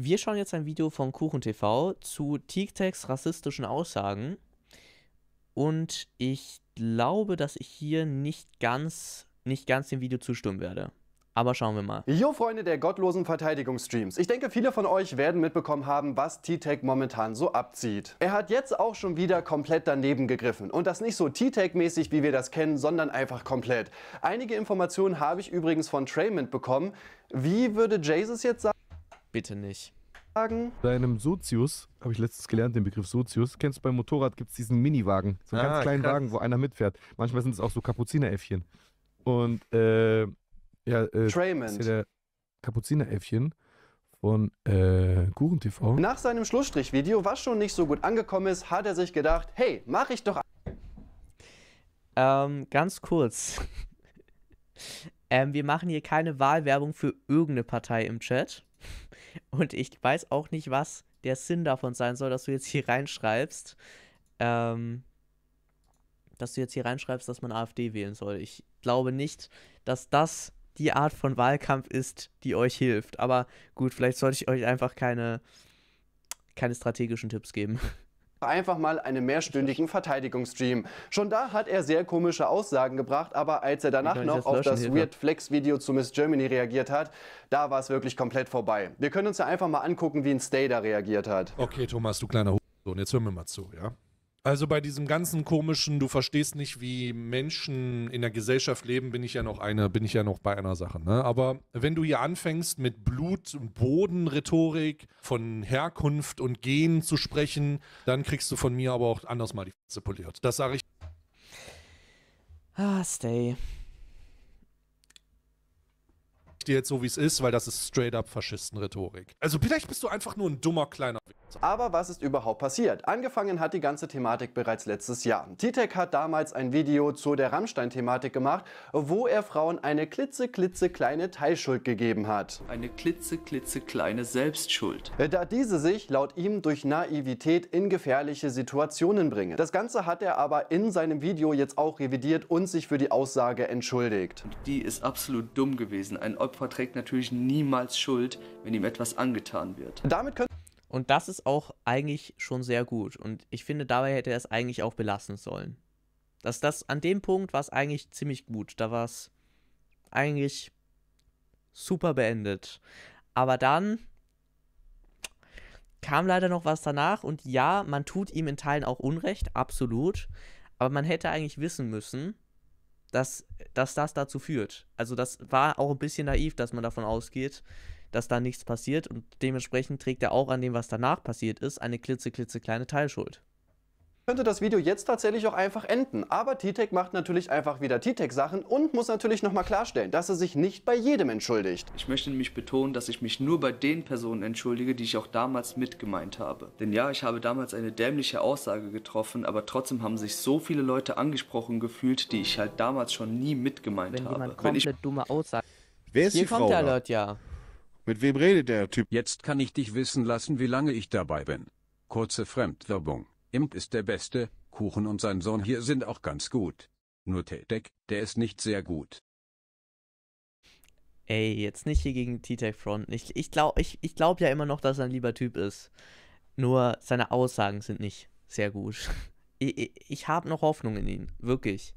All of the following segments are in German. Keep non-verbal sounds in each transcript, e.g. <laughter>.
Wir schauen jetzt ein Video von Kuchen TV zu Tic rassistischen Aussagen. Und ich glaube, dass ich hier nicht ganz, nicht ganz dem Video zustimmen werde. Aber schauen wir mal. Jo, Freunde der gottlosen Verteidigungsstreams. Ich denke, viele von euch werden mitbekommen haben, was T-Tech momentan so abzieht. Er hat jetzt auch schon wieder komplett daneben gegriffen. Und das nicht so T-Tech-mäßig, wie wir das kennen, sondern einfach komplett. Einige Informationen habe ich übrigens von Trayment bekommen. Wie würde Jesus jetzt sagen? Bitte nicht. Bei einem Sozius, habe ich letztens gelernt, den Begriff Sozius, kennst du beim Motorrad, gibt es diesen Miniwagen, so einen ah, ganz kleinen krass. Wagen, wo einer mitfährt. Manchmal sind es auch so Kapuzineräffchen. Und, äh, ja, äh, Traymond. der Kapuzineräffchen von äh, Kuchen Nach seinem Schlussstrichvideo, was schon nicht so gut angekommen ist, hat er sich gedacht, hey, mach ich doch. Ähm, ganz kurz. <laughs> ähm, wir machen hier keine Wahlwerbung für irgendeine Partei im Chat. Und ich weiß auch nicht, was der Sinn davon sein soll, dass du jetzt hier reinschreibst, ähm, dass du jetzt hier reinschreibst, dass man AfD wählen soll. Ich glaube nicht, dass das die Art von Wahlkampf ist, die euch hilft. Aber gut, vielleicht sollte ich euch einfach keine, keine strategischen Tipps geben. <laughs> einfach mal einen mehrstündigen Verteidigungsstream. Schon da hat er sehr komische Aussagen gebracht, aber als er danach noch das auf das Weird Flex Video zu Miss Germany reagiert hat, da war es wirklich komplett vorbei. Wir können uns ja einfach mal angucken, wie ein Stay da reagiert hat. Okay, Thomas, du kleiner Hund. und jetzt hören wir mal zu, ja? Also bei diesem ganzen komischen, du verstehst nicht, wie Menschen in der Gesellschaft leben, bin ich ja noch eine, bin ich ja noch bei einer Sache. Ne? Aber wenn du hier anfängst mit Blut- und Boden-Rhetorik, von Herkunft und Gen zu sprechen, dann kriegst du von mir aber auch anders mal die Fresse poliert. Das sage ich. Ah, stay dir jetzt so, wie es ist, weil das ist straight up Faschistenrhetorik. Also vielleicht bist du einfach nur ein dummer kleiner aber was ist überhaupt passiert? Angefangen hat die ganze Thematik bereits letztes Jahr. Titek hat damals ein Video zu der Rammstein-Thematik gemacht, wo er Frauen eine klitzeklitzekleine Teilschuld gegeben hat. Eine klitzeklitzekleine Selbstschuld. Da diese sich laut ihm durch Naivität in gefährliche Situationen bringen. Das Ganze hat er aber in seinem Video jetzt auch revidiert und sich für die Aussage entschuldigt. Die ist absolut dumm gewesen. Ein Opfer Opfer trägt natürlich niemals Schuld, wenn ihm etwas angetan wird. Damit können und das ist auch eigentlich schon sehr gut. Und ich finde, dabei hätte er es eigentlich auch belassen sollen. Dass das an dem Punkt war es eigentlich ziemlich gut. Da war es eigentlich super beendet. Aber dann kam leider noch was danach. Und ja, man tut ihm in Teilen auch Unrecht, absolut. Aber man hätte eigentlich wissen müssen, dass, dass das dazu führt. Also das war auch ein bisschen naiv, dass man davon ausgeht, dass da nichts passiert und dementsprechend trägt er auch an dem, was danach passiert ist, eine klitzeklitzekleine Teilschuld könnte das Video jetzt tatsächlich auch einfach enden. Aber T-Tech macht natürlich einfach wieder T-Tech-Sachen und muss natürlich nochmal klarstellen, dass er sich nicht bei jedem entschuldigt. Ich möchte nämlich betonen, dass ich mich nur bei den Personen entschuldige, die ich auch damals mitgemeint habe. Denn ja, ich habe damals eine dämliche Aussage getroffen, aber trotzdem haben sich so viele Leute angesprochen gefühlt, die ich halt damals schon nie mitgemeint Wenn habe. Wenn ich dumme Aussage. Wer ist Hier die kommt Frau der Alert, ja. Mit wem redet der Typ? Jetzt kann ich dich wissen lassen, wie lange ich dabei bin. Kurze Fremdwirbung. Imp ist der Beste, Kuchen und sein Sohn hier sind auch ganz gut. Nur T-Tech, der ist nicht sehr gut. Ey, jetzt nicht hier gegen T-Tech Front. Ich, ich glaube ich, ich glaub ja immer noch, dass er ein lieber Typ ist. Nur seine Aussagen sind nicht sehr gut. <laughs> Ich, ich, ich habe noch Hoffnung in ihn, wirklich.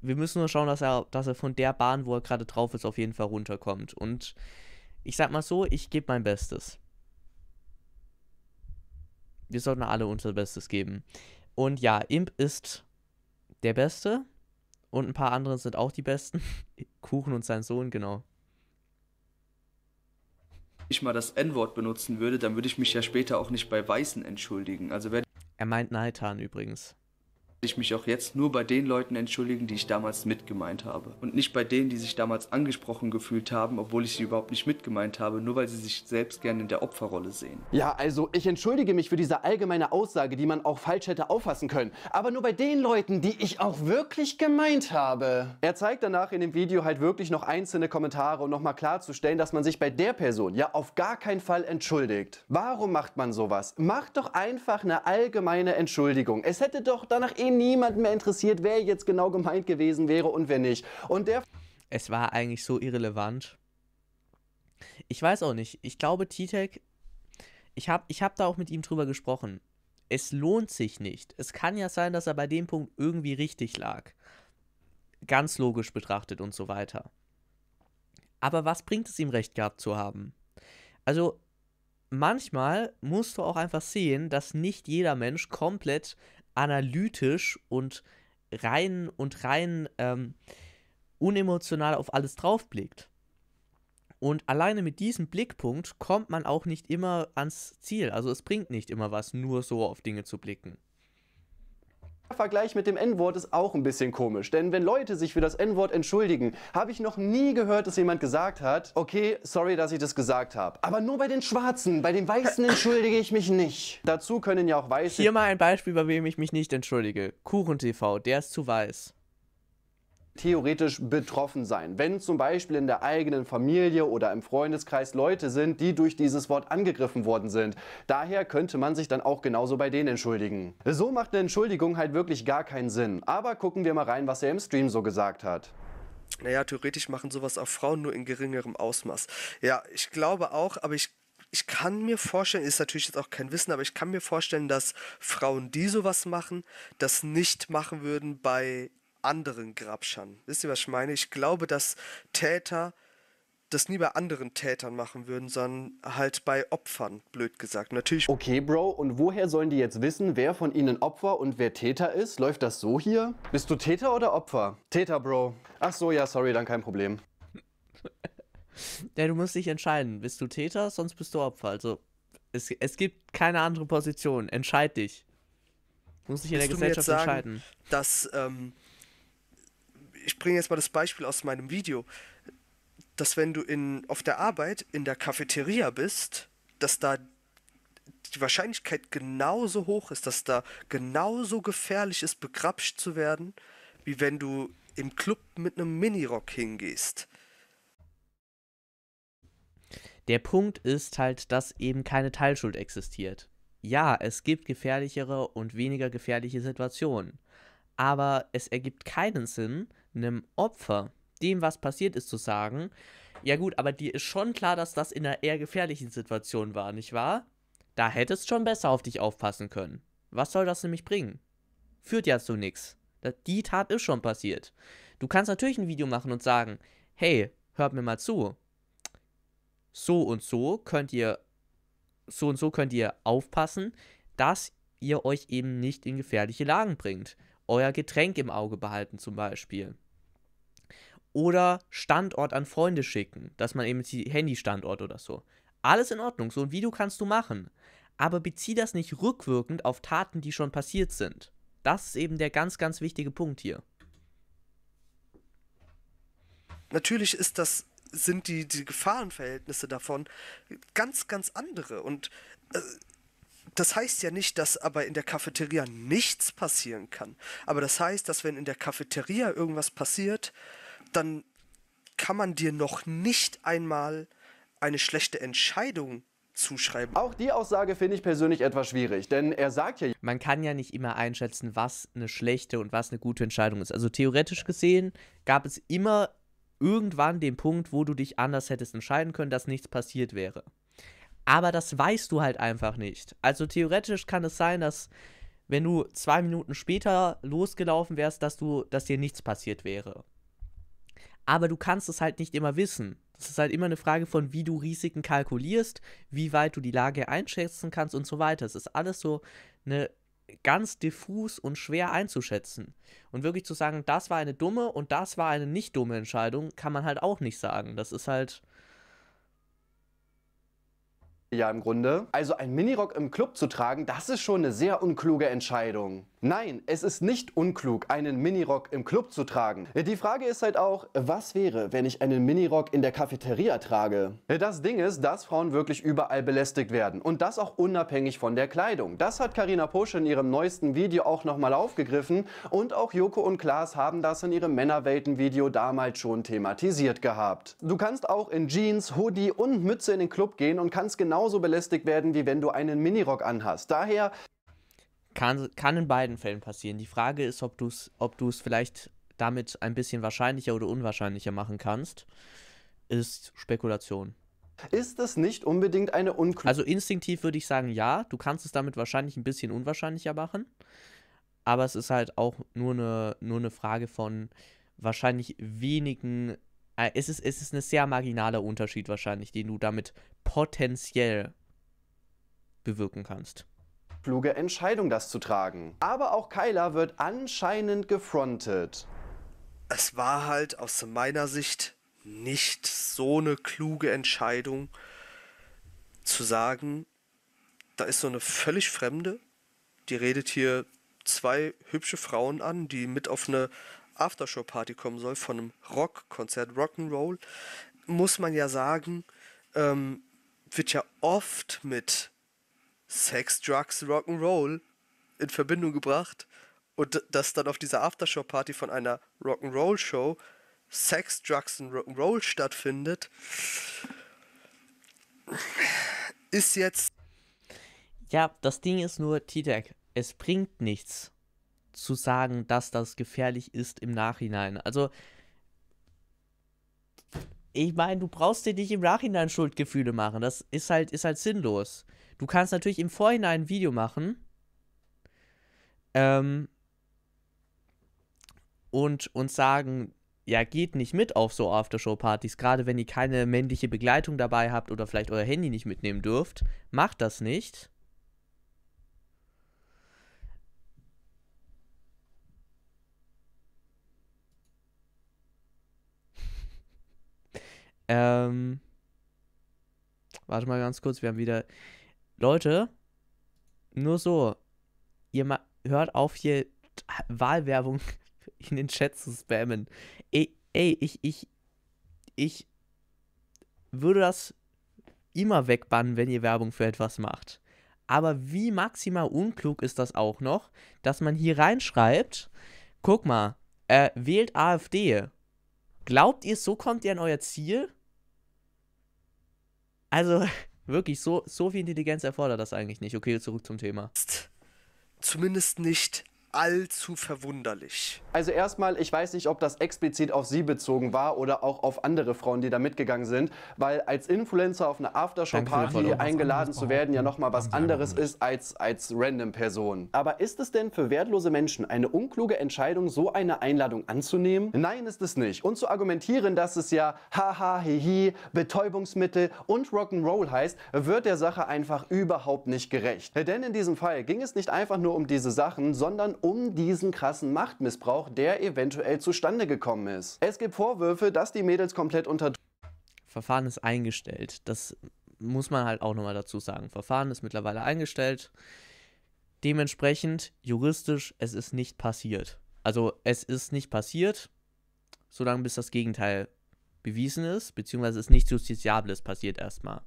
Wir müssen nur schauen, dass er, dass er von der Bahn, wo er gerade drauf ist, auf jeden Fall runterkommt. Und ich sag mal so, ich gebe mein Bestes wir sollten alle unser Bestes geben. Und ja, Imp ist der Beste. Und ein paar andere sind auch die Besten. <laughs> Kuchen und sein Sohn, genau. Wenn ich mal das N-Wort benutzen würde, dann würde ich mich ja später auch nicht bei Weißen entschuldigen. Also Er meint Naitan übrigens ich mich auch jetzt nur bei den Leuten entschuldigen, die ich damals mitgemeint habe. Und nicht bei denen, die sich damals angesprochen gefühlt haben, obwohl ich sie überhaupt nicht mitgemeint habe, nur weil sie sich selbst gerne in der Opferrolle sehen. Ja, also ich entschuldige mich für diese allgemeine Aussage, die man auch falsch hätte auffassen können. Aber nur bei den Leuten, die ich auch wirklich gemeint habe. Er zeigt danach in dem Video halt wirklich noch einzelne Kommentare, um nochmal klarzustellen, dass man sich bei der Person ja auf gar keinen Fall entschuldigt. Warum macht man sowas? Macht doch einfach eine allgemeine Entschuldigung. Es hätte doch danach eh niemand mehr interessiert, wer jetzt genau gemeint gewesen wäre und wer nicht. Und der. Es war eigentlich so irrelevant. Ich weiß auch nicht. Ich glaube, Titek. ich habe ich hab da auch mit ihm drüber gesprochen. Es lohnt sich nicht. Es kann ja sein, dass er bei dem Punkt irgendwie richtig lag. Ganz logisch betrachtet und so weiter. Aber was bringt es ihm recht gehabt zu haben? Also manchmal musst du auch einfach sehen, dass nicht jeder Mensch komplett analytisch und rein und rein ähm, unemotional auf alles drauf blickt. Und alleine mit diesem Blickpunkt kommt man auch nicht immer ans Ziel. Also es bringt nicht immer was, nur so auf Dinge zu blicken. Der Vergleich mit dem N-Wort ist auch ein bisschen komisch, denn wenn Leute sich für das N-Wort entschuldigen, habe ich noch nie gehört, dass jemand gesagt hat, okay, sorry, dass ich das gesagt habe. Aber nur bei den Schwarzen, bei den Weißen <laughs> entschuldige ich mich nicht. Dazu können ja auch Weiße... Hier mal ein Beispiel, bei wem ich mich nicht entschuldige. Kuchen TV, der ist zu weiß theoretisch betroffen sein. Wenn zum Beispiel in der eigenen Familie oder im Freundeskreis Leute sind, die durch dieses Wort angegriffen worden sind. Daher könnte man sich dann auch genauso bei denen entschuldigen. So macht eine Entschuldigung halt wirklich gar keinen Sinn. Aber gucken wir mal rein, was er im Stream so gesagt hat. Naja, theoretisch machen sowas auch Frauen nur in geringerem Ausmaß. Ja, ich glaube auch, aber ich ich kann mir vorstellen, ist natürlich jetzt auch kein Wissen, aber ich kann mir vorstellen, dass Frauen, die sowas machen, das nicht machen würden bei anderen Grabschern. Wisst ihr, was ich meine? Ich glaube, dass Täter das nie bei anderen Tätern machen würden, sondern halt bei Opfern, blöd gesagt. Natürlich. Okay, Bro, und woher sollen die jetzt wissen, wer von ihnen Opfer und wer Täter ist? Läuft das so hier? Bist du Täter oder Opfer? Täter, Bro. Ach so, ja, sorry, dann kein Problem. ja, du musst dich entscheiden. Bist du Täter, sonst bist du Opfer. Also, es, es gibt keine andere Position. Entscheid dich. Du musst dich in der Gesellschaft sagen, entscheiden. Dass, ähm, ich bringe jetzt mal das Beispiel aus meinem Video, dass wenn du in, auf der Arbeit in der Cafeteria bist, dass da die Wahrscheinlichkeit genauso hoch ist, dass da genauso gefährlich ist, begrapscht zu werden, wie wenn du im Club mit einem Minirock hingehst. Der Punkt ist halt, dass eben keine Teilschuld existiert. Ja, es gibt gefährlichere und weniger gefährliche Situationen, aber es ergibt keinen Sinn, einem Opfer, dem was passiert ist, zu sagen, ja gut, aber dir ist schon klar, dass das in einer eher gefährlichen Situation war, nicht wahr? Da hättest schon besser auf dich aufpassen können. Was soll das nämlich bringen? Führt ja zu nichts. Die Tat ist schon passiert. Du kannst natürlich ein Video machen und sagen, hey, hört mir mal zu. So und so könnt ihr so und so könnt ihr aufpassen, dass ihr euch eben nicht in gefährliche Lagen bringt. Euer Getränk im Auge behalten zum Beispiel oder Standort an Freunde schicken, dass man eben die Handy-Standort oder so. Alles in Ordnung, so ein Video kannst du machen, aber bezieh das nicht rückwirkend auf Taten, die schon passiert sind. Das ist eben der ganz, ganz wichtige Punkt hier. Natürlich ist das, sind die, die Gefahrenverhältnisse davon ganz, ganz andere. Und äh, das heißt ja nicht, dass aber in der Cafeteria nichts passieren kann. Aber das heißt, dass wenn in der Cafeteria irgendwas passiert, dann kann man dir noch nicht einmal eine schlechte Entscheidung zuschreiben. Auch die Aussage finde ich persönlich etwas schwierig, denn er sagt ja. Man kann ja nicht immer einschätzen, was eine schlechte und was eine gute Entscheidung ist. Also theoretisch gesehen gab es immer irgendwann den Punkt, wo du dich anders hättest entscheiden können, dass nichts passiert wäre. Aber das weißt du halt einfach nicht. Also theoretisch kann es sein, dass wenn du zwei Minuten später losgelaufen wärst, dass du, dass dir nichts passiert wäre aber du kannst es halt nicht immer wissen. Das ist halt immer eine Frage von, wie du Risiken kalkulierst, wie weit du die Lage einschätzen kannst und so weiter. Es ist alles so eine ganz diffus und schwer einzuschätzen. Und wirklich zu sagen, das war eine dumme und das war eine nicht dumme Entscheidung, kann man halt auch nicht sagen. Das ist halt. Ja, im Grunde. Also ein Minirock im Club zu tragen, das ist schon eine sehr unkluge Entscheidung. Nein, es ist nicht unklug, einen Minirock im Club zu tragen. Die Frage ist halt auch, was wäre, wenn ich einen Minirock in der Cafeteria trage? Das Ding ist, dass Frauen wirklich überall belästigt werden und das auch unabhängig von der Kleidung. Das hat Karina Posch in ihrem neuesten Video auch nochmal aufgegriffen und auch Joko und Klaas haben das in ihrem Männerwelten-Video damals schon thematisiert gehabt. Du kannst auch in Jeans, Hoodie und Mütze in den Club gehen und kannst genauso belästigt werden, wie wenn du einen Minirock anhast. Daher kann, kann in beiden Fällen passieren. Die Frage ist, ob du es ob vielleicht damit ein bisschen wahrscheinlicher oder unwahrscheinlicher machen kannst, ist Spekulation. Ist das nicht unbedingt eine unkluge... Also instinktiv würde ich sagen, ja, du kannst es damit wahrscheinlich ein bisschen unwahrscheinlicher machen, aber es ist halt auch nur eine, nur eine Frage von wahrscheinlich wenigen... Äh, es, ist, es ist ein sehr marginaler Unterschied wahrscheinlich, den du damit potenziell bewirken kannst kluge Entscheidung, das zu tragen. Aber auch Kyla wird anscheinend gefrontet. Es war halt aus meiner Sicht nicht so eine kluge Entscheidung zu sagen, da ist so eine völlig Fremde, die redet hier zwei hübsche Frauen an, die mit auf eine Aftershow-Party kommen soll von einem Rockkonzert, Rock'n'Roll, muss man ja sagen, ähm, wird ja oft mit Sex, Drugs, Rock'n'Roll in Verbindung gebracht und dass dann auf dieser Aftershow-Party von einer Rock'n'Roll-Show Sex, Drugs und Rock'n'Roll stattfindet, ist jetzt. Ja, das Ding ist nur, T-Tag, es bringt nichts zu sagen, dass das gefährlich ist im Nachhinein. Also, ich meine, du brauchst dir nicht im Nachhinein Schuldgefühle machen. Das ist halt, ist halt sinnlos. Du kannst natürlich im Vorhinein ein Video machen. Ähm, und uns sagen, ja, geht nicht mit auf so Aftershow-Partys, gerade wenn ihr keine männliche Begleitung dabei habt oder vielleicht euer Handy nicht mitnehmen dürft. Macht das nicht. <laughs> ähm, warte mal ganz kurz, wir haben wieder. Leute, nur so, ihr hört auf, hier <laughs> Wahlwerbung <laughs> in den Chat zu spammen. Ey, ey ich, ich, ich würde das immer wegbannen, wenn ihr Werbung für etwas macht. Aber wie maximal unklug ist das auch noch, dass man hier reinschreibt, guck mal, äh, wählt AfD. Glaubt ihr, so kommt ihr an euer Ziel? Also, <laughs> Wirklich, so, so viel Intelligenz erfordert das eigentlich nicht. Okay, zurück zum Thema. Zumindest nicht allzu verwunderlich. Also erstmal, ich weiß nicht, ob das explizit auf sie bezogen war oder auch auf andere Frauen, die da mitgegangen sind, weil als Influencer auf eine Aftershow-Party eingeladen zu werden ja nochmal was anderes ist als als random Person. Aber ist es denn für wertlose Menschen eine unkluge Entscheidung, so eine Einladung anzunehmen? Nein, ist es nicht. Und zu argumentieren, dass es ja haha, hihi, Betäubungsmittel und Rock'n'Roll heißt, wird der Sache einfach überhaupt nicht gerecht. Denn in diesem Fall ging es nicht einfach nur um diese Sachen, sondern um diesen krassen Machtmissbrauch, der eventuell zustande gekommen ist. Es gibt Vorwürfe, dass die Mädels komplett unter Verfahren ist eingestellt. Das muss man halt auch nochmal dazu sagen. Verfahren ist mittlerweile eingestellt. Dementsprechend juristisch, es ist nicht passiert. Also es ist nicht passiert, solange bis das Gegenteil bewiesen ist, beziehungsweise es nichts Justiziables passiert erstmal.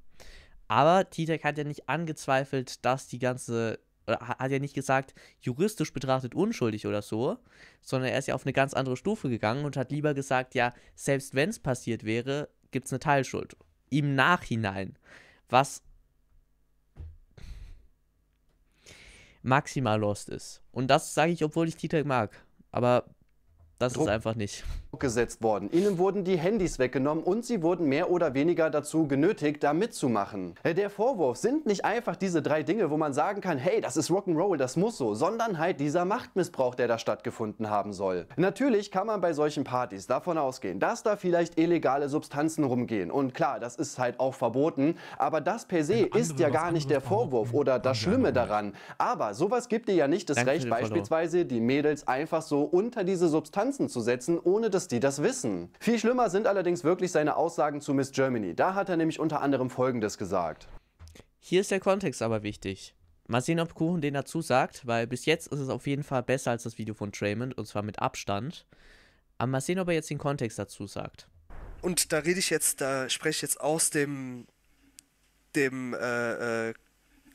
Aber Titek hat ja nicht angezweifelt, dass die ganze oder hat ja nicht gesagt, juristisch betrachtet unschuldig oder so, sondern er ist ja auf eine ganz andere Stufe gegangen und hat lieber gesagt, ja, selbst wenn es passiert wäre, gibt es eine Teilschuld. Im Nachhinein. Was maximal lost ist. Und das sage ich, obwohl ich Titel mag. Aber das Druck ist einfach nicht. Gesetzt worden. Ihnen wurden die Handys weggenommen und sie wurden mehr oder weniger dazu genötigt, da mitzumachen. Äh, der Vorwurf sind nicht einfach diese drei Dinge, wo man sagen kann, hey, das ist Rock'n'Roll, das muss so, sondern halt dieser Machtmissbrauch, der da stattgefunden haben soll. Natürlich kann man bei solchen Partys davon ausgehen, dass da vielleicht illegale Substanzen rumgehen. Und klar, das ist halt auch verboten, aber das per se andere, ist ja gar nicht der Vorwurf oder das Schlimme daran. Aber sowas gibt dir ja nicht das Danke Recht, beispielsweise die Mädels einfach so unter diese Substanzen Distanzen zu setzen, ohne dass die das wissen. Viel schlimmer sind allerdings wirklich seine Aussagen zu Miss Germany. Da hat er nämlich unter anderem Folgendes gesagt. Hier ist der Kontext aber wichtig. Mal sehen, ob Kuchen den dazu sagt, weil bis jetzt ist es auf jeden Fall besser als das Video von Draymond, und zwar mit Abstand. Aber mal sehen, ob er jetzt den Kontext dazu sagt. Und da rede ich jetzt, da spreche ich jetzt aus dem, dem äh, äh,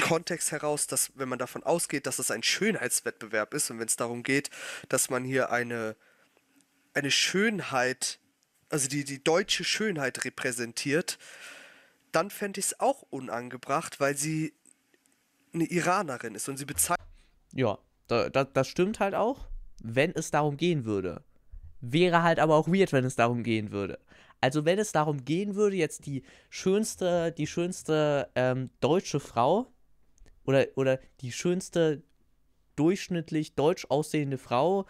Kontext heraus, dass wenn man davon ausgeht, dass es ein Schönheitswettbewerb ist und wenn es darum geht, dass man hier eine eine Schönheit, also die, die deutsche Schönheit repräsentiert, dann fände ich es auch unangebracht, weil sie eine Iranerin ist und sie bezeichnet. Ja, da, da, das stimmt halt auch, wenn es darum gehen würde. Wäre halt aber auch weird, wenn es darum gehen würde. Also wenn es darum gehen würde, jetzt die schönste, die schönste ähm, deutsche Frau oder, oder die schönste durchschnittlich deutsch aussehende Frau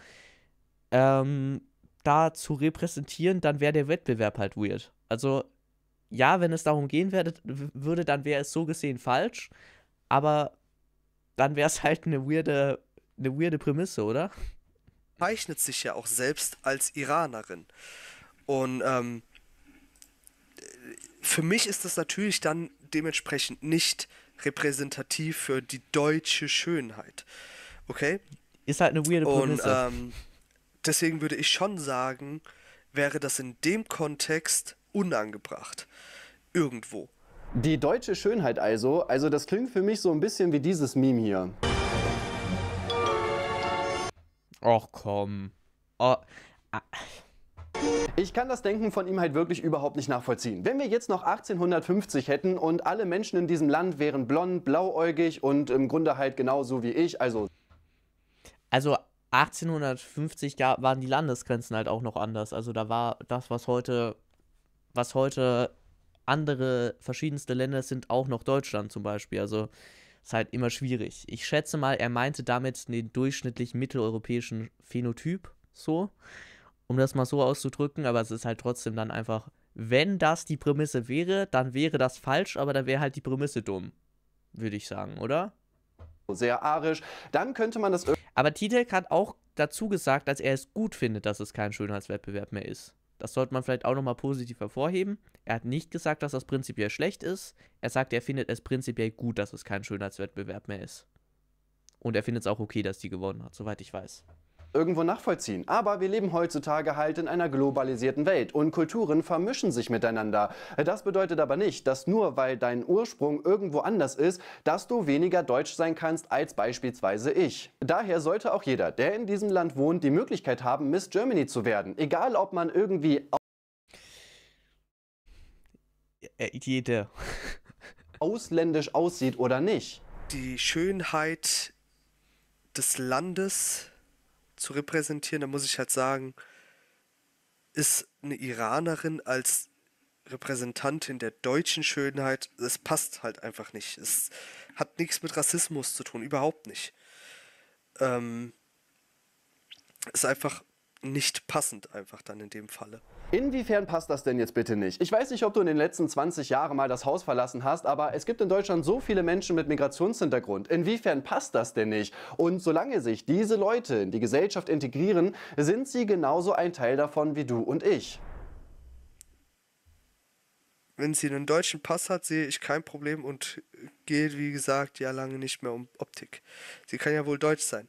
ähm, da zu repräsentieren, dann wäre der Wettbewerb halt weird. Also ja, wenn es darum gehen werde, würde, dann wäre es so gesehen falsch, aber dann wäre es halt eine weirde, eine weirde Prämisse, oder? Zeichnet sich ja auch selbst als Iranerin. Und ähm, für mich ist das natürlich dann dementsprechend nicht repräsentativ für die deutsche Schönheit. Okay? Ist halt eine weirde Prämisse. Und, ähm, deswegen würde ich schon sagen, wäre das in dem Kontext unangebracht. Irgendwo. Die deutsche Schönheit also, also das klingt für mich so ein bisschen wie dieses Meme hier. Och komm. Oh. Ah. Ich kann das Denken von ihm halt wirklich überhaupt nicht nachvollziehen. Wenn wir jetzt noch 1850 hätten und alle Menschen in diesem Land wären blond, blauäugig und im Grunde halt genauso wie ich, also. Also 1850 gab, waren die Landesgrenzen halt auch noch anders. Also da war das, was heute, was heute andere verschiedenste Länder sind, auch noch Deutschland zum Beispiel. Also ist halt immer schwierig. Ich schätze mal, er meinte damit den durchschnittlich mitteleuropäischen Phänotyp so, um das mal so auszudrücken, aber es ist halt trotzdem dann einfach, wenn das die Prämisse wäre, dann wäre das falsch, aber dann wäre halt die Prämisse dumm, würde ich sagen, oder? sehr arisch, dann könnte man das. Aber Titek hat auch dazu gesagt, dass er es gut findet, dass es kein Schönheitswettbewerb mehr ist. Das sollte man vielleicht auch nochmal positiv hervorheben. Er hat nicht gesagt, dass das prinzipiell schlecht ist. Er sagt, er findet es prinzipiell gut, dass es kein Schönheitswettbewerb mehr ist. Und er findet es auch okay, dass die gewonnen hat, soweit ich weiß irgendwo nachvollziehen. Aber wir leben heutzutage halt in einer globalisierten Welt und Kulturen vermischen sich miteinander. Das bedeutet aber nicht, dass nur weil dein Ursprung irgendwo anders ist, dass du weniger deutsch sein kannst als beispielsweise ich. Daher sollte auch jeder, der in diesem Land wohnt, die Möglichkeit haben, Miss Germany zu werden. Egal, ob man irgendwie... Jeder. Äh, ausländisch aussieht oder nicht. Die Schönheit des Landes zu repräsentieren, da muss ich halt sagen, ist eine Iranerin als Repräsentantin der deutschen Schönheit, es passt halt einfach nicht. Es hat nichts mit Rassismus zu tun, überhaupt nicht. Ähm, ist einfach nicht passend einfach dann in dem Falle. Inwiefern passt das denn jetzt bitte nicht? Ich weiß nicht, ob du in den letzten 20 Jahren mal das Haus verlassen hast, aber es gibt in Deutschland so viele Menschen mit Migrationshintergrund. Inwiefern passt das denn nicht? Und solange sich diese Leute in die Gesellschaft integrieren, sind sie genauso ein Teil davon wie du und ich. Wenn sie einen deutschen Pass hat, sehe ich kein Problem und geht, wie gesagt, ja lange nicht mehr um Optik. Sie kann ja wohl deutsch sein.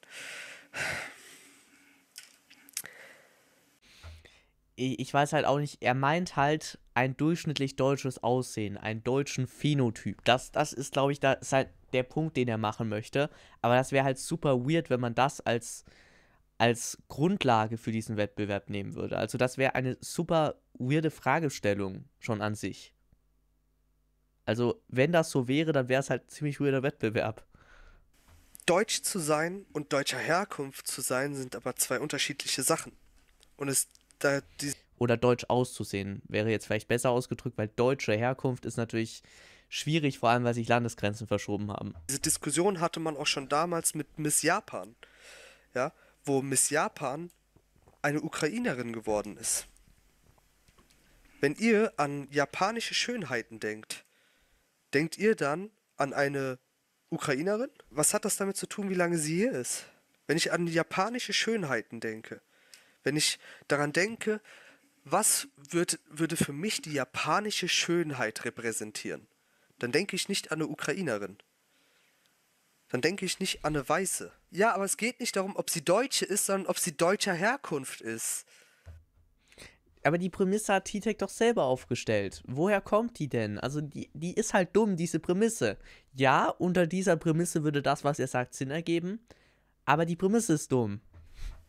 ich weiß halt auch nicht, er meint halt ein durchschnittlich deutsches Aussehen, einen deutschen Phänotyp. Das, das ist, glaube ich, da ist halt der Punkt, den er machen möchte. Aber das wäre halt super weird, wenn man das als, als Grundlage für diesen Wettbewerb nehmen würde. Also das wäre eine super weirde Fragestellung schon an sich. Also wenn das so wäre, dann wäre es halt ein ziemlich weirder Wettbewerb. Deutsch zu sein und deutscher Herkunft zu sein sind aber zwei unterschiedliche Sachen. Und es da die oder deutsch auszusehen, wäre jetzt vielleicht besser ausgedrückt, weil deutsche Herkunft ist natürlich schwierig, vor allem weil sich Landesgrenzen verschoben haben. Diese Diskussion hatte man auch schon damals mit Miss Japan, ja, wo Miss Japan eine Ukrainerin geworden ist. Wenn ihr an japanische Schönheiten denkt, denkt ihr dann an eine Ukrainerin? Was hat das damit zu tun, wie lange sie hier ist? Wenn ich an japanische Schönheiten denke, wenn ich daran denke, was würd, würde für mich die japanische Schönheit repräsentieren, dann denke ich nicht an eine Ukrainerin. Dann denke ich nicht an eine Weiße. Ja, aber es geht nicht darum, ob sie Deutsche ist, sondern ob sie deutscher Herkunft ist. Aber die Prämisse hat T-Tech doch selber aufgestellt. Woher kommt die denn? Also die, die ist halt dumm, diese Prämisse. Ja, unter dieser Prämisse würde das, was er sagt, Sinn ergeben. Aber die Prämisse ist dumm.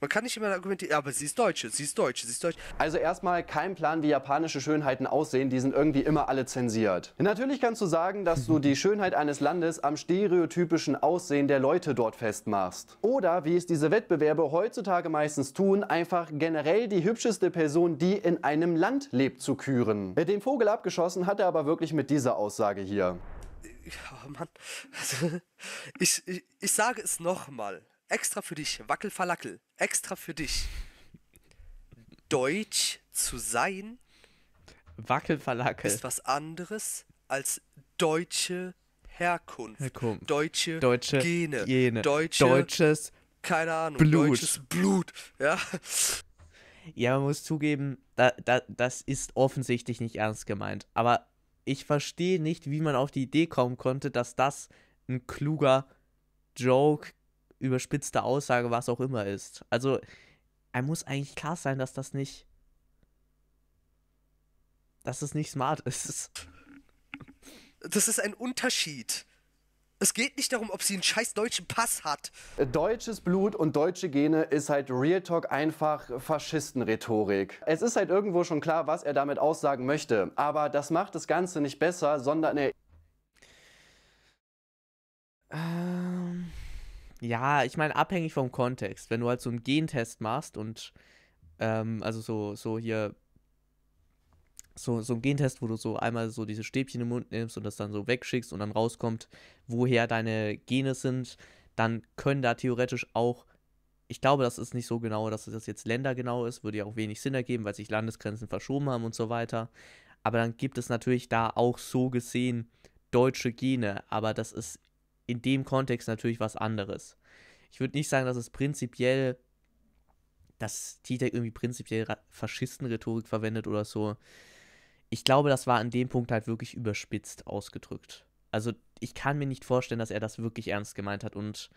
Man kann nicht immer argumentieren, aber sie ist Deutsche, sie ist Deutsche, sie ist Deutsche. Also erstmal kein Plan, wie japanische Schönheiten aussehen. Die sind irgendwie immer alle zensiert. Natürlich kannst du sagen, dass du die Schönheit eines Landes am stereotypischen Aussehen der Leute dort festmachst. Oder, wie es diese Wettbewerbe heutzutage meistens tun, einfach generell die hübscheste Person, die in einem Land lebt, zu küren. Den Vogel abgeschossen hat er aber wirklich mit dieser Aussage hier. Ja, Mann. Also, ich, ich, ich sage es nochmal extra für dich, Wackelverlackel, extra für dich. Deutsch zu sein Wackelverlackel. ist was anderes als deutsche Herkunft, Herkunft. Deutsche, deutsche Gene, Gene. Deutsche, deutsches keine Ahnung, Blut. deutsches Blut, ja. Ja, man muss zugeben, da, da, das ist offensichtlich nicht ernst gemeint. Aber ich verstehe nicht, wie man auf die Idee kommen konnte, dass das ein kluger Joke überspitzte Aussage, was auch immer ist. Also, er muss eigentlich klar sein, dass das nicht. dass es nicht smart <laughs> ist. Das ist ein Unterschied. Es geht nicht darum, ob sie einen scheiß deutschen Pass hat. Deutsches Blut und deutsche Gene ist halt Real Talk einfach Faschistenrhetorik. Es ist halt irgendwo schon klar, was er damit aussagen möchte. Aber das macht das Ganze nicht besser, sondern er Ja, ich meine, abhängig vom Kontext. Wenn du halt so einen Gentest machst und ähm, also so, so hier so, so ein Gentest, wo du so einmal so diese Stäbchen im Mund nimmst und das dann so wegschickst und dann rauskommt, woher deine Gene sind, dann können da theoretisch auch, ich glaube, das ist nicht so genau, dass das jetzt ländergenau ist, würde ja auch wenig Sinn ergeben, weil sich Landesgrenzen verschoben haben und so weiter. Aber dann gibt es natürlich da auch so gesehen deutsche Gene, aber das ist in dem Kontext natürlich was anderes. Ich würde nicht sagen, dass es prinzipiell, dass T-Tech irgendwie prinzipiell Faschistenrhetorik verwendet oder so. Ich glaube, das war an dem Punkt halt wirklich überspitzt ausgedrückt. Also ich kann mir nicht vorstellen, dass er das wirklich ernst gemeint hat und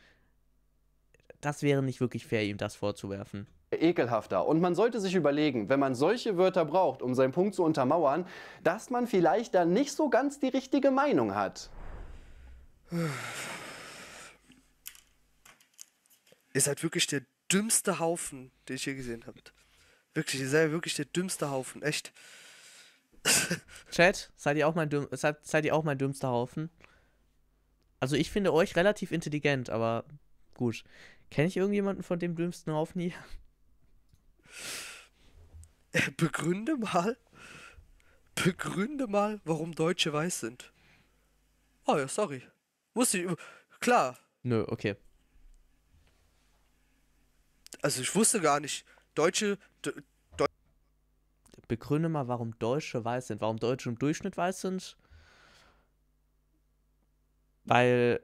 das wäre nicht wirklich fair, ihm das vorzuwerfen ekelhafter. Und man sollte sich überlegen, wenn man solche Wörter braucht, um seinen Punkt zu untermauern, dass man vielleicht dann nicht so ganz die richtige Meinung hat. Ihr seid wirklich der dümmste Haufen, den ich je gesehen habe. Wirklich, ihr seid wirklich der dümmste Haufen, echt. <laughs> Chat, seid ihr auch mein, dümm, seid, seid ihr auch mein dümmster Haufen? Also ich finde euch relativ intelligent, aber gut. Kenne ich irgendjemanden von dem dümmsten Haufen hier? Äh, begründe mal, begründe mal, warum Deutsche weiß sind. Oh ja, sorry. Wusste ich. Klar. Nö, okay. Also ich wusste gar nicht. Deutsche. De, Deu Begründe mal, warum Deutsche weiß sind. Warum Deutsche im Durchschnitt weiß sind. Weil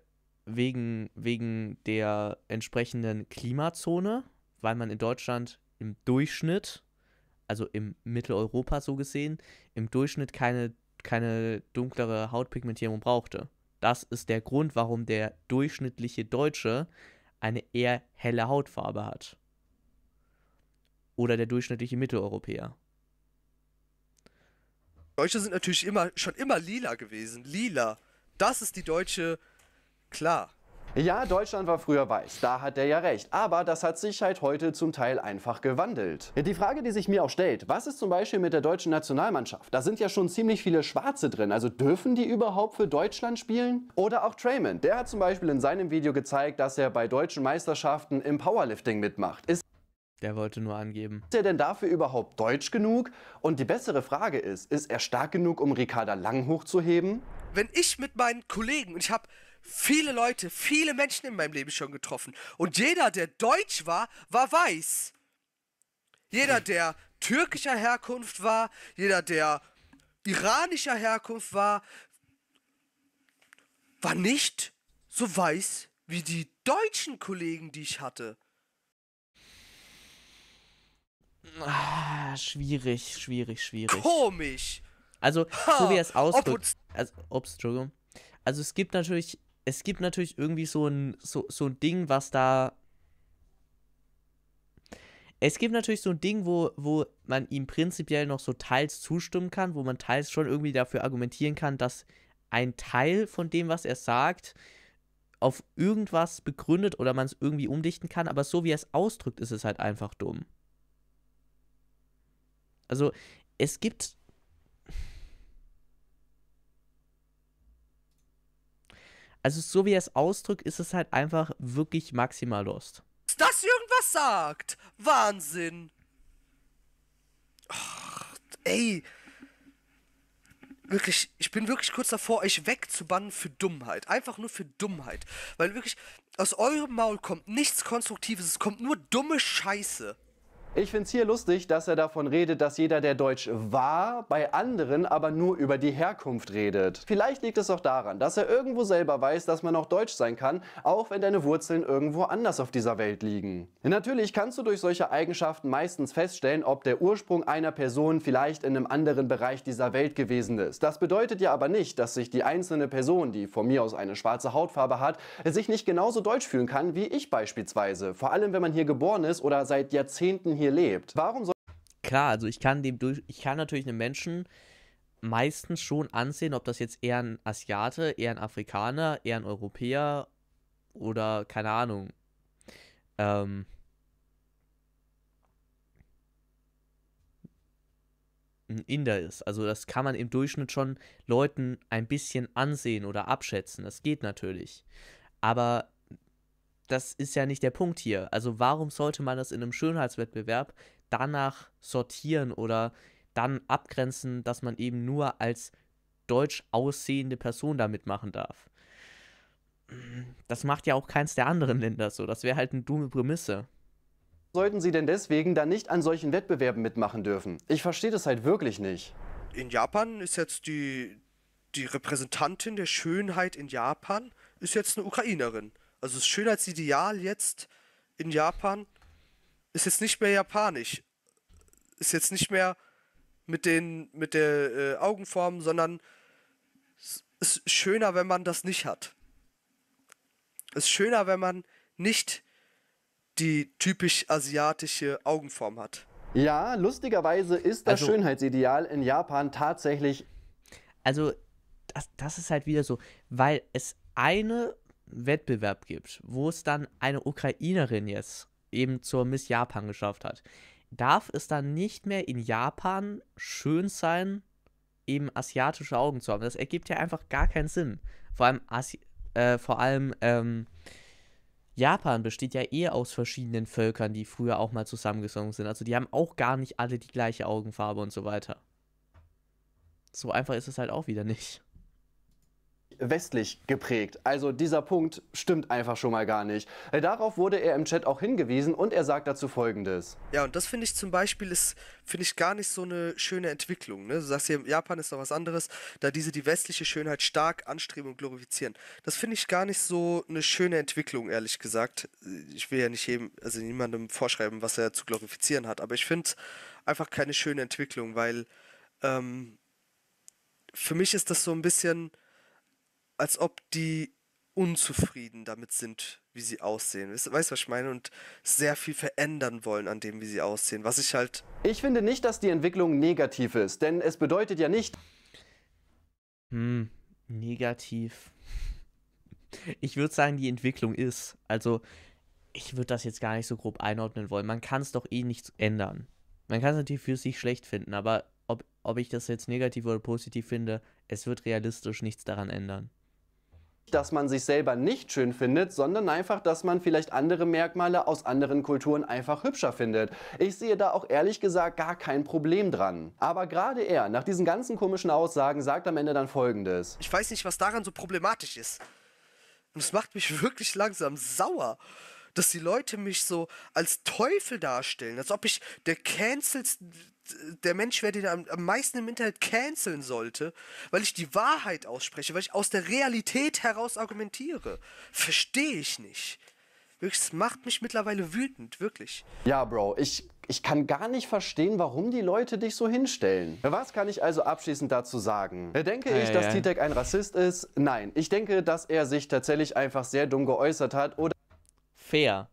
wegen, wegen der entsprechenden Klimazone, weil man in Deutschland im Durchschnitt, also im Mitteleuropa so gesehen, im Durchschnitt keine, keine dunklere Hautpigmentierung brauchte. Das ist der Grund, warum der durchschnittliche Deutsche eine eher helle Hautfarbe hat. Oder der durchschnittliche Mitteleuropäer. Deutsche sind natürlich immer, schon immer lila gewesen. Lila. Das ist die deutsche, klar. Ja, Deutschland war früher weiß, da hat er ja recht. Aber das hat sich halt heute zum Teil einfach gewandelt. Die Frage, die sich mir auch stellt, was ist zum Beispiel mit der deutschen Nationalmannschaft? Da sind ja schon ziemlich viele Schwarze drin, also dürfen die überhaupt für Deutschland spielen? Oder auch Trayman, der hat zum Beispiel in seinem Video gezeigt, dass er bei deutschen Meisterschaften im Powerlifting mitmacht. Ist der wollte nur angeben. Ist er denn dafür überhaupt deutsch genug? Und die bessere Frage ist, ist er stark genug, um Ricarda Lang hochzuheben? Wenn ich mit meinen Kollegen, und ich habe viele Leute, viele Menschen in meinem Leben schon getroffen. Und jeder, der deutsch war, war weiß. Jeder, der türkischer Herkunft war, jeder, der iranischer Herkunft war, war nicht so weiß wie die deutschen Kollegen, die ich hatte. Ah, schwierig, schwierig, schwierig. Komisch. Also, so wie es ausdrückt. also, ups, Entschuldigung. Also, es gibt natürlich es gibt natürlich irgendwie so ein, so, so ein Ding, was da. Es gibt natürlich so ein Ding, wo, wo man ihm prinzipiell noch so teils zustimmen kann, wo man teils schon irgendwie dafür argumentieren kann, dass ein Teil von dem, was er sagt, auf irgendwas begründet oder man es irgendwie umdichten kann, aber so wie er es ausdrückt, ist es halt einfach dumm. Also es gibt also so wie er es ausdrückt, ist es halt einfach wirklich maximal lost. Dass das irgendwas sagt! Wahnsinn! Ach, ey. Wirklich, ich bin wirklich kurz davor, euch wegzubannen für Dummheit. Einfach nur für Dummheit. Weil wirklich, aus eurem Maul kommt nichts Konstruktives, es kommt nur dumme Scheiße. Ich finde es hier lustig, dass er davon redet, dass jeder, der deutsch war, bei anderen aber nur über die Herkunft redet. Vielleicht liegt es auch daran, dass er irgendwo selber weiß, dass man auch deutsch sein kann, auch wenn deine Wurzeln irgendwo anders auf dieser Welt liegen. Natürlich kannst du durch solche Eigenschaften meistens feststellen, ob der Ursprung einer Person vielleicht in einem anderen Bereich dieser Welt gewesen ist. Das bedeutet ja aber nicht, dass sich die einzelne Person, die von mir aus eine schwarze Hautfarbe hat, sich nicht genauso deutsch fühlen kann wie ich beispielsweise. Vor allem, wenn man hier geboren ist oder seit Jahrzehnten hier hier lebt. Warum soll. Klar, also ich kann dem durch. Ich kann natürlich einem Menschen meistens schon ansehen, ob das jetzt eher ein Asiate, eher ein Afrikaner, eher ein Europäer oder keine Ahnung. Ähm. ein Inder ist. Also das kann man im Durchschnitt schon Leuten ein bisschen ansehen oder abschätzen. Das geht natürlich. Aber das ist ja nicht der Punkt hier. Also warum sollte man das in einem Schönheitswettbewerb danach sortieren oder dann abgrenzen, dass man eben nur als deutsch aussehende Person da mitmachen darf? Das macht ja auch keins der anderen Länder so. Das wäre halt eine dumme Prämisse sollten sie denn deswegen dann nicht an solchen Wettbewerben mitmachen dürfen? Ich verstehe das halt wirklich nicht. In Japan ist jetzt die, die Repräsentantin der Schönheit in Japan ist jetzt eine Ukrainerin. Also das Schönheitsideal jetzt in Japan ist jetzt nicht mehr japanisch. Ist jetzt nicht mehr mit den mit der äh, Augenform, sondern ist schöner, wenn man das nicht hat. Es Ist schöner, wenn man nicht die typisch asiatische Augenform hat. Ja, lustigerweise ist das also, Schönheitsideal in Japan tatsächlich. Also, das, das ist halt wieder so, weil es eine Wettbewerb gibt, wo es dann eine Ukrainerin jetzt eben zur Miss Japan geschafft hat, darf es dann nicht mehr in Japan schön sein, eben asiatische Augen zu haben. Das ergibt ja einfach gar keinen Sinn. Vor allem, Asi äh, vor allem ähm, Japan besteht ja eher aus verschiedenen Völkern, die früher auch mal zusammengesungen sind. Also die haben auch gar nicht alle die gleiche Augenfarbe und so weiter. So einfach ist es halt auch wieder nicht westlich geprägt. Also dieser Punkt stimmt einfach schon mal gar nicht. Äh, darauf wurde er im Chat auch hingewiesen und er sagt dazu folgendes. Ja, und das finde ich zum Beispiel ist, finde ich gar nicht so eine schöne Entwicklung. Ne? Du sagst hier, Japan ist doch was anderes, da diese die westliche Schönheit stark anstreben und glorifizieren. Das finde ich gar nicht so eine schöne Entwicklung, ehrlich gesagt. Ich will ja nicht jedem, also niemandem vorschreiben, was er zu glorifizieren hat, aber ich finde es einfach keine schöne Entwicklung, weil ähm, für mich ist das so ein bisschen als ob die unzufrieden damit sind, wie sie aussehen. Weißt du, was ich meine? Und sehr viel verändern wollen an dem, wie sie aussehen. Was ich halt. Ich finde nicht, dass die Entwicklung negativ ist, denn es bedeutet ja nicht. Hm, negativ. Ich würde sagen, die Entwicklung ist. Also, ich würde das jetzt gar nicht so grob einordnen wollen. Man kann es doch eh nicht ändern. Man kann es natürlich für sich schlecht finden, aber ob, ob ich das jetzt negativ oder positiv finde, es wird realistisch nichts daran ändern dass man sich selber nicht schön findet, sondern einfach, dass man vielleicht andere Merkmale aus anderen Kulturen einfach hübscher findet. Ich sehe da auch ehrlich gesagt gar kein Problem dran. Aber gerade er, nach diesen ganzen komischen Aussagen, sagt am Ende dann folgendes. Ich weiß nicht, was daran so problematisch ist. Und es macht mich <laughs> wirklich langsam sauer dass die Leute mich so als Teufel darstellen, als ob ich der cancelste der Mensch werde, der am, am meisten im Internet canceln sollte, weil ich die Wahrheit ausspreche, weil ich aus der Realität heraus argumentiere. Verstehe ich nicht. Wirklich, es macht mich mittlerweile wütend, wirklich. Ja, Bro, ich, ich kann gar nicht verstehen, warum die Leute dich so hinstellen. Was kann ich also abschließend dazu sagen? Denke ich, dass Titek ein Rassist ist? Nein. Ich denke, dass er sich tatsächlich einfach sehr dumm geäußert hat oder. Fair.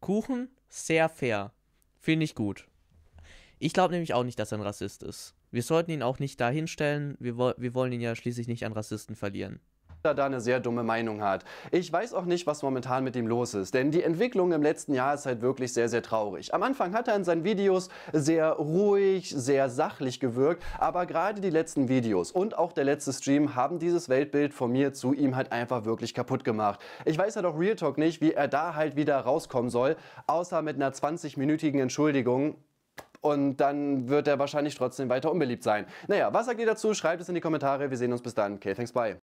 Kuchen, sehr fair. Finde ich gut. Ich glaube nämlich auch nicht, dass er ein Rassist ist. Wir sollten ihn auch nicht dahinstellen. Wir, wir wollen ihn ja schließlich nicht an Rassisten verlieren da eine sehr dumme Meinung hat. Ich weiß auch nicht, was momentan mit ihm los ist, denn die Entwicklung im letzten Jahr ist halt wirklich sehr, sehr traurig. Am Anfang hat er in seinen Videos sehr ruhig, sehr sachlich gewirkt, aber gerade die letzten Videos und auch der letzte Stream haben dieses Weltbild von mir zu ihm halt einfach wirklich kaputt gemacht. Ich weiß ja halt doch Real Talk nicht, wie er da halt wieder rauskommen soll, außer mit einer 20-minütigen Entschuldigung und dann wird er wahrscheinlich trotzdem weiter unbeliebt sein. Naja, was sagt ihr dazu? Schreibt es in die Kommentare. Wir sehen uns bis dann. Okay, thanks, bye.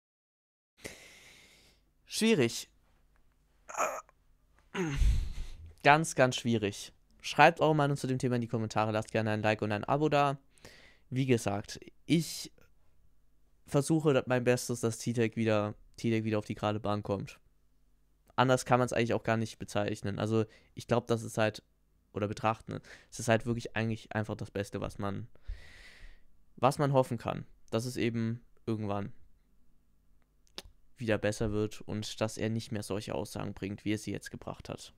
Schwierig. Ganz, ganz schwierig. Schreibt eure Meinung zu dem Thema in die Kommentare. Lasst gerne ein Like und ein Abo da. Wie gesagt, ich versuche mein Bestes, dass T-Tech wieder, wieder auf die gerade Bahn kommt. Anders kann man es eigentlich auch gar nicht bezeichnen. Also ich glaube, das ist halt oder betrachten. Es ist halt wirklich eigentlich einfach das Beste, was man, was man hoffen kann, dass es eben irgendwann wieder besser wird und dass er nicht mehr solche Aussagen bringt, wie er sie jetzt gebracht hat.